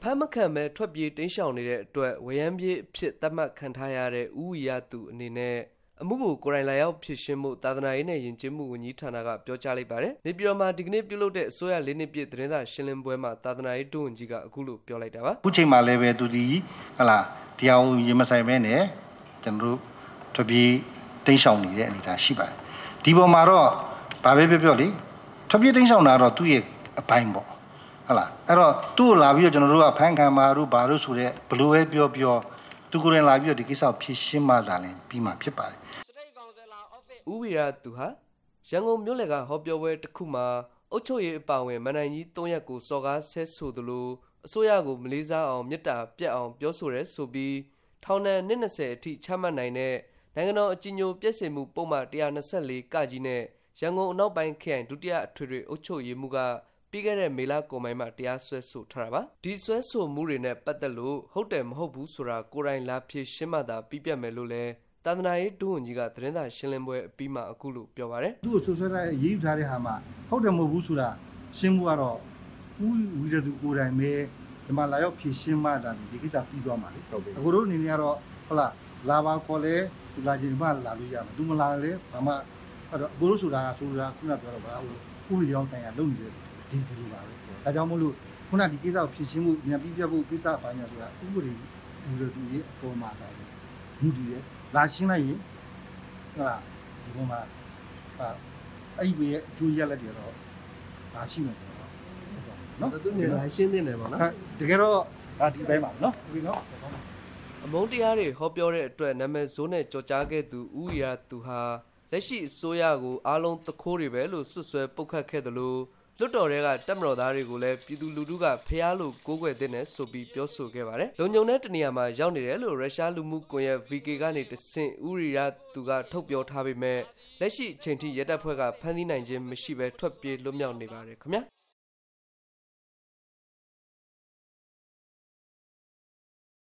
အဖမ်းမခံပဲထွက်ပြေးတင်းရှောင်နေတဲ့အတွက်ဝရမ်းပြေးအဖြစ်သတ်မှတ်ခံထားရတဲ့ဥဝီရသူအနေနဲ့အမှုကိုကိုရိုင်လာရောက်ဖြစ်ရှင်းမှုသာသနာရေးနဲ့ယဉ်ကျေးမှုဝန်ကြီးဌာနကပြောကြားလိုက်ပါတယ်။နေပြည်တော်မှာဒီကနေ့ပြုလုပ်တဲ့အစိုးရ၄နှစ်ပြည့်သတင်းစာရှင်းလင်းပွဲမှာသာသနာရေးတွဝန်ကြီးကအခုလိုပြောလိုက်တာပါ။အခုချိန်မှာလည်းပဲသူဒီဟလာတရားဝင်ရမဆိုင်ပဲနဲ့ကျွန်တော်တို့ထွက်ပြေးတိန့်ဆောင်နေတဲ့အနေအထားရှိပါတယ်။ဒီပေါ်မှာတော့ဘာပဲပြောပြောလေထွက်ပြေးတိန့်ဆောင်တာတော့သူ့ရဲ့အပိုင်းပေါ့ဟုတ်လားအဲ့တော့သူ့ကိုလာပြီးတော့ကျွန်တော်တို့ကဖန်ခံပါတို့ဘာတို့ဆိုတဲ့ဘလို့ပဲပြောပြောသူကိုယ်တိုင်လာပြီးတော့ဒီကိစ္စကိုဖြေရှင်းမှသာလင်ပြီးမှဖြစ်ပါတယ်ဥဝိရသူဟာရန်ကုန်မြို့လယ်ကဟောပြောပွဲတစ်ခုမှာအုတ်ချုပ်ရေးအပါဝင် မန္တန်ကြီး၃ရက်ကိုစော်ကားဆဲဆိုသလိုအစိုးရကိုမလေးစားအောင်မေတ္တာပြတ်အောင်ပြောဆိုရဲဆိုပြီးထောင်ဒဏ်20အထိချမှတ်နိုင်တဲ့နိုင်ငံတော်အကြီးအကျယ်ပြည့်စုံမှုပုံမှန်124ကကြီးနဲ့ရန်ကုန်အနောက်ပိုင်းခရိုင်ဒုတိယအထွေထွေအုပ်ချုပ်ရေးမှူးကပြီးခဲ့တဲ့မေလကွန်ပိုင်းမှာတရားစွဲဆိုထားတာပါဒီစွဲဆိုမှုတွေနဲ့ပတ်သက်လို့ဟုတ်တယ်မဟုတ်ဘူးဆိုတာကိုယ်တိုင်လာဖြေရှင်းမှသာပြပြမယ်လို့လည်းတန်တနာရေးဒုဝန်ကြီးကသတင်းစာရှင်းလင်းပွဲအပြီးမှာအခုလိုပြောပါတယ်သူ့ကိုဆွဆွဲထားရေးယူထားတဲ့ဟာမှာဟုတ်တယ်မဟုတ်ဘူးဆိုတာရှင်းမှုကတော့ဦးဝီရသူကိုယ်တိုင်ပဲဒီမှာလာရောက်ဖြေရှင်းမှသာဒီကိစ္စပြီးသွားမှာလေဟုတ်ပြီအခုတို့အနေနဲ့ကတော့ဟုတ်လားလာပါခေါ်လဲသူလာခြင်းမှလာလို့ရမယ်သူမလာလဲဘာမှအဲ့တော့အခုတို့ဆိုတာဆိုတာခုနပြောတော့ဗာဟိုဥပဒေကြောင့်ဆိုင်ရာလုပ်နေတယ်ဒီဒီလိုပါပဲဒါကြောင့်မို့လို့ခုနဒီကိစ္စကိုဖြည့်ရှင်းမှုမြန်ပြီးပြတ်ဖို့ကိစ္စပိုင်းရဆိုတာဥပဒေလူလူတူရဲ့အပေါ်မှာတာလေမှုတည်ရဲ့လာရှင်းလိုက်ရင်ဟုတ်လားဒီပေါ်မှာအဲ့ဒီရဲ့အကျိုးရလက်တွေတော့လာရှိမယ်ပေါ့နော်နော်သူနေလာရှင်းနေတယ်ပေါ့နော်တကယ်တော့ဒါဒီဘက်မှာနော်ဒီနော်အမုန်းတရားတွေဟောပြောတဲ့အတွက်နာမည်ဇိုးနဲ့ကြော်ကြားခဲ့သူဦးရာသူဟာလက်ရှိအစိုးရကိုအားလုံးသခိုးတွေပဲလို့စွပ်စွဲပုတ်ခတ်ခဲ့တယ်လို့လွတ်တော်တွေကတပ်မတော်သားတွေကိုလည်းပြည်သူလူထုကဖျားလို့ကိုးကွယ်တဲ့နဲ့ဆိုပြီးပြောဆိုခဲ့ပါတယ်လုံခြုံတဲ့တနေရာမှာရောက်နေတယ်လို့ရုရှားလူမှုကွန်ရက် VK ကနေတဆင့်ဥရီရာသူကထုတ်ပြောထားပေမဲ့လက်ရှိအချိန်ထိရတပ်ဖွဲ့ကဖမ်းဆီးနိုင်ခြင်းမရှိဘဲထွက်ပြေးလွတ်မြောက်နေပါတယ်ခင်ဗျာ